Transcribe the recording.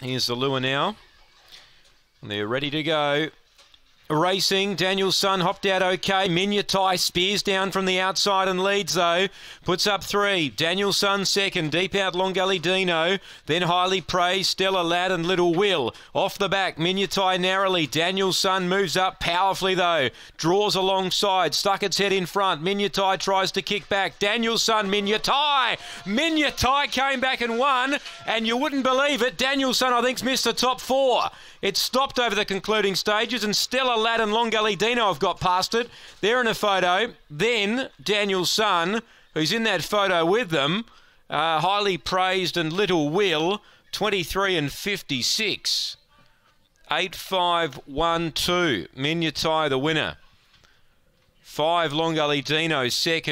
Here's the lure now. And they're ready to go. Racing, Daniel's son hopped out okay. Minyatai spears down from the outside and leads though. Puts up three. Daniel's son second. Deep out Long Gully Dino. Then highly praised Stella Lad and Little Will. Off the back, Minyatai narrowly. Daniel's son moves up powerfully though. Draws alongside. Stuck its head in front. Minyatai tries to kick back. Daniel's son, Minyatai. Minyatai came back and won, and you wouldn't believe it. Danielson, I think, missed the top four. It stopped over the concluding stages, and Stella Ladd and Dino have got past it. They're in a photo. Then Danielson, who's in that photo with them, uh, highly praised and Little Will, 23 and 56. 8512. Minyatai, the winner. Five Dino, second.